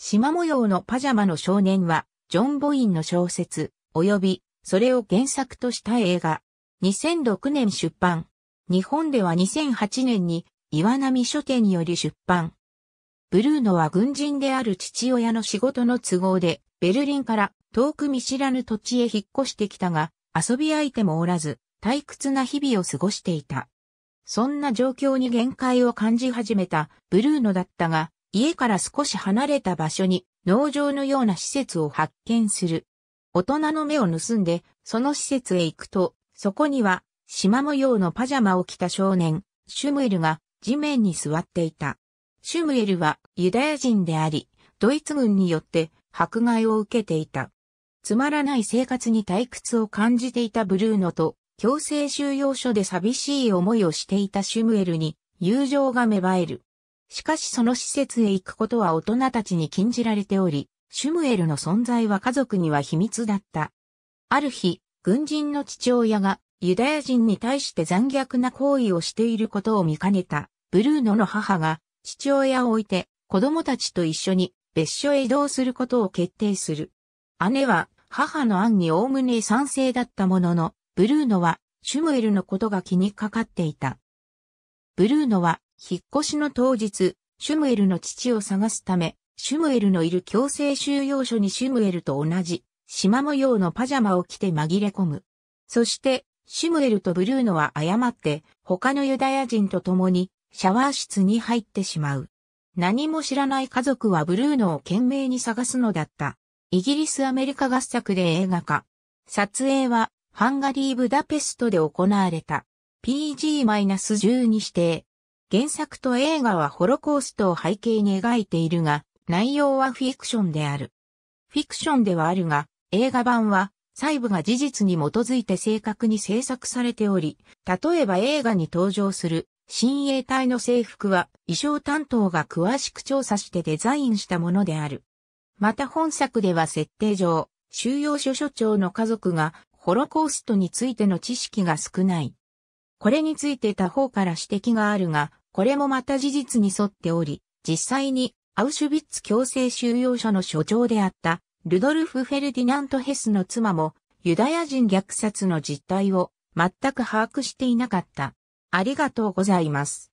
島模様のパジャマの少年は、ジョン・ボインの小説、及び、それを原作とした映画。2006年出版。日本では2008年に、岩波書店により出版。ブルーノは軍人である父親の仕事の都合で、ベルリンから遠く見知らぬ土地へ引っ越してきたが、遊び相手もおらず、退屈な日々を過ごしていた。そんな状況に限界を感じ始めたブルーノだったが、家から少し離れた場所に農場のような施設を発見する。大人の目を盗んで、その施設へ行くと、そこには、島模様のパジャマを着た少年、シュムエルが地面に座っていた。シュムエルはユダヤ人であり、ドイツ軍によって迫害を受けていた。つまらない生活に退屈を感じていたブルーノと、強制収容所で寂しい思いをしていたシュムエルに友情が芽生える。しかしその施設へ行くことは大人たちに禁じられており、シュムエルの存在は家族には秘密だった。ある日、軍人の父親がユダヤ人に対して残虐な行為をしていることを見かねた、ブルーノの母が父親を置いて子供たちと一緒に別所へ移動することを決定する。姉は母の案に概ね賛成だったものの、ブルーノはシュムエルのことが気にかかっていた。ブルーノは引っ越しの当日、シュムエルの父を探すため、シュムエルのいる強制収容所にシュムエルと同じ、縞模様のパジャマを着て紛れ込む。そして、シュムエルとブルーノは誤って、他のユダヤ人と共に、シャワー室に入ってしまう。何も知らない家族はブルーノを懸命に探すのだった。イギリスアメリカ合作で映画化。撮影は、ハンガリー・ブダペストで行われた。PG-12 指定。原作と映画はホロコーストを背景に描いているが、内容はフィクションである。フィクションではあるが、映画版は細部が事実に基づいて正確に制作されており、例えば映画に登場する新衛隊の制服は衣装担当が詳しく調査してデザインしたものである。また本作では設定上、収容所所長の家族がホロコーストについての知識が少ない。これについて他方から指摘があるが、これもまた事実に沿っており、実際にアウシュビッツ強制収容所の所長であったルドルフ・フェルディナント・ヘスの妻もユダヤ人虐殺の実態を全く把握していなかった。ありがとうございます。